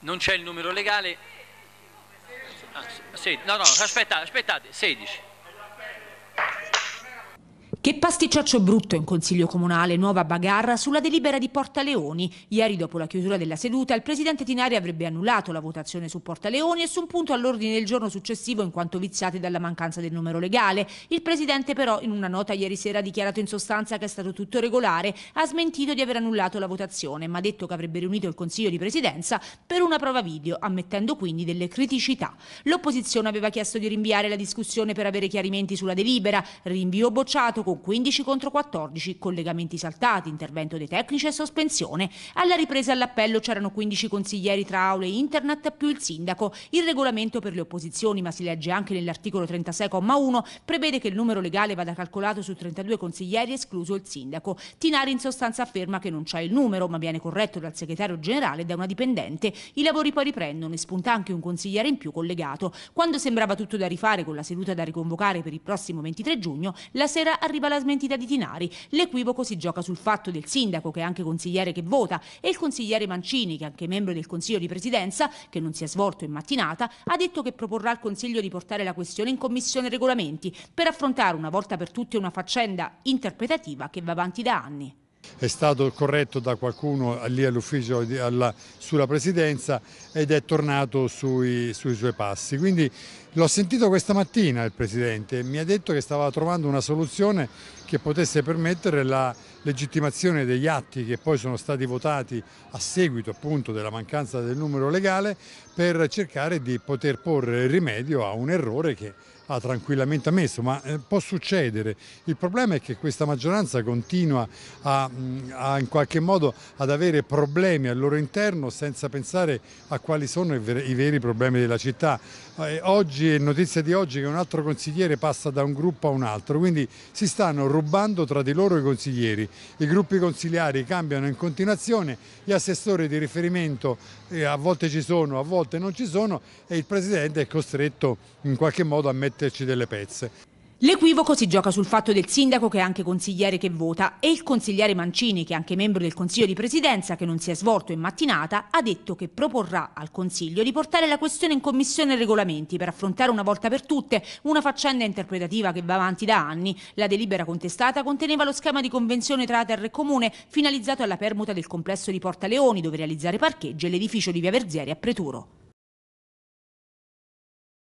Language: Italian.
non c'è il numero legale. Ah, se, ah, no, no, aspettate, aspettate, 16. Che pasticciaccio brutto in Consiglio Comunale, nuova bagarra sulla delibera di Portaleoni. Ieri dopo la chiusura della seduta il Presidente Tinari avrebbe annullato la votazione su Portaleoni e su un punto all'ordine del giorno successivo in quanto viziati dalla mancanza del numero legale. Il Presidente però in una nota ieri sera ha dichiarato in sostanza che è stato tutto regolare, ha smentito di aver annullato la votazione ma ha detto che avrebbe riunito il Consiglio di Presidenza per una prova video, ammettendo quindi delle criticità. L'opposizione aveva chiesto di rinviare la discussione per avere chiarimenti sulla delibera, rinvio bocciato con con 15 contro 14, collegamenti saltati, intervento dei tecnici e sospensione. Alla ripresa all'appello c'erano 15 consiglieri tra aule e internet più il sindaco. Il regolamento per le opposizioni, ma si legge anche nell'articolo 36,1, prevede che il numero legale vada calcolato su 32 consiglieri escluso il sindaco. Tinari in sostanza afferma che non c'è il numero, ma viene corretto dal segretario generale e da una dipendente. I lavori poi riprendono e spunta anche un consigliere in più collegato. Quando sembrava tutto da rifare con la seduta da riconvocare per il prossimo 23 giugno, la sera arriva arriva la smentita di Tinari. L'equivoco si gioca sul fatto del sindaco, che è anche consigliere che vota, e il consigliere Mancini, che è anche membro del Consiglio di Presidenza, che non si è svolto in mattinata, ha detto che proporrà al Consiglio di portare la questione in Commissione Regolamenti per affrontare una volta per tutte una faccenda interpretativa che va avanti da anni. È stato corretto da qualcuno lì all'ufficio sulla presidenza ed è tornato sui, sui suoi passi. Quindi l'ho sentito questa mattina il Presidente, mi ha detto che stava trovando una soluzione che potesse permettere la legittimazione degli atti che poi sono stati votati a seguito appunto della mancanza del numero legale per cercare di poter porre rimedio a un errore che ha tranquillamente ammesso, ma eh, può succedere. Il problema è che questa maggioranza continua a, mm, a in qualche modo ad avere problemi al loro interno senza pensare a quali sono i veri, i veri problemi della città. Eh, oggi è notizia di oggi che un altro consigliere passa da un gruppo a un altro, quindi si stanno rubando tra di loro i consiglieri. I gruppi consigliari cambiano in continuazione, gli assessori di riferimento eh, a volte ci sono, a volte non ci sono e il Presidente è costretto in qualche modo a mettere metterci delle pezze. L'equivoco si gioca sul fatto del sindaco che è anche consigliere che vota e il consigliere Mancini, che è anche membro del Consiglio di Presidenza che non si è svolto in mattinata, ha detto che proporrà al Consiglio di portare la questione in Commissione Regolamenti per affrontare una volta per tutte una faccenda interpretativa che va avanti da anni. La delibera contestata conteneva lo schema di convenzione tra Terre e Comune finalizzato alla permuta del complesso di Porta Leoni dove realizzare parcheggio e l'edificio di Via Verzieri a Preturo.